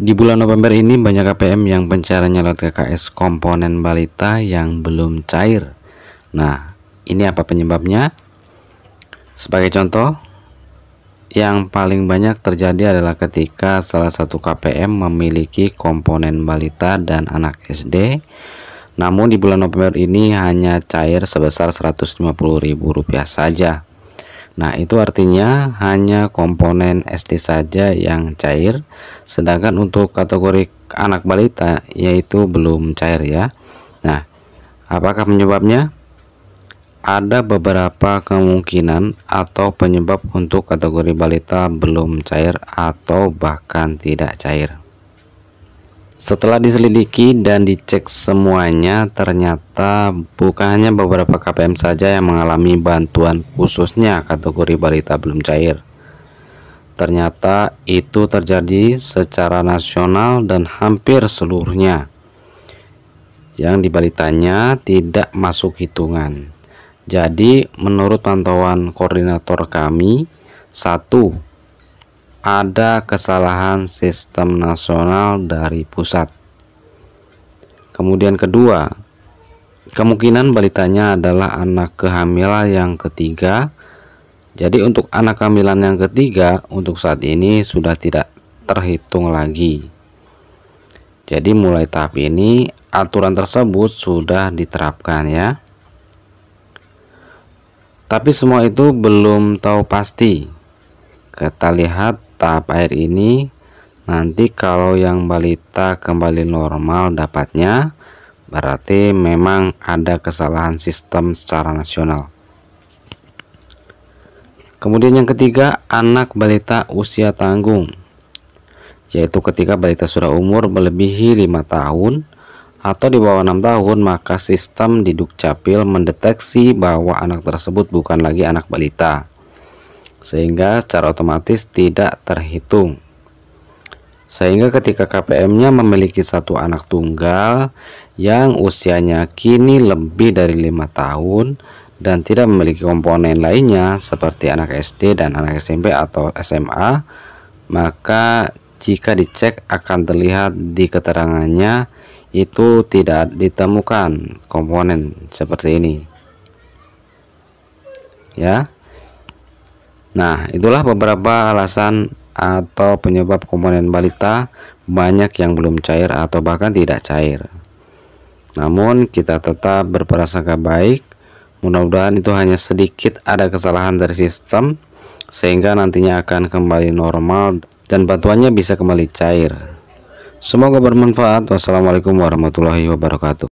Di bulan November ini banyak KPM yang pencaranya lewat KKS komponen balita yang belum cair. Nah, ini apa penyebabnya? Sebagai contoh, yang paling banyak terjadi adalah ketika salah satu KPM memiliki komponen balita dan anak SD. Namun di bulan November ini hanya cair sebesar Rp150.000 saja. Nah itu artinya hanya komponen SD saja yang cair sedangkan untuk kategori anak balita yaitu belum cair ya Nah apakah penyebabnya? Ada beberapa kemungkinan atau penyebab untuk kategori balita belum cair atau bahkan tidak cair setelah diselidiki dan dicek semuanya, ternyata bukan hanya beberapa KPM saja yang mengalami bantuan khususnya kategori balita belum cair. Ternyata itu terjadi secara nasional dan hampir seluruhnya. Yang di balitanya tidak masuk hitungan. Jadi, menurut pantauan koordinator kami, satu ada kesalahan sistem nasional dari pusat. Kemudian kedua, kemungkinan balitanya adalah anak kehamilan yang ketiga. Jadi untuk anak kehamilan yang ketiga untuk saat ini sudah tidak terhitung lagi. Jadi mulai tahap ini aturan tersebut sudah diterapkan ya. Tapi semua itu belum tahu pasti. Kita lihat tahap air ini nanti kalau yang balita kembali normal dapatnya berarti memang ada kesalahan sistem secara nasional kemudian yang ketiga anak balita usia tanggung yaitu ketika balita sudah umur melebihi 5 tahun atau di bawah 6 tahun maka sistem di Dukcapil mendeteksi bahwa anak tersebut bukan lagi anak balita sehingga secara otomatis tidak terhitung sehingga ketika KPM-nya memiliki satu anak tunggal yang usianya kini lebih dari lima tahun dan tidak memiliki komponen lainnya seperti anak SD dan anak SMP atau SMA maka jika dicek akan terlihat di keterangannya itu tidak ditemukan komponen seperti ini ya Nah, itulah beberapa alasan atau penyebab komponen balita banyak yang belum cair atau bahkan tidak cair. Namun kita tetap berprasangka baik. Mudah-mudahan itu hanya sedikit ada kesalahan dari sistem sehingga nantinya akan kembali normal dan batuannya bisa kembali cair. Semoga bermanfaat. Wassalamualaikum warahmatullahi wabarakatuh.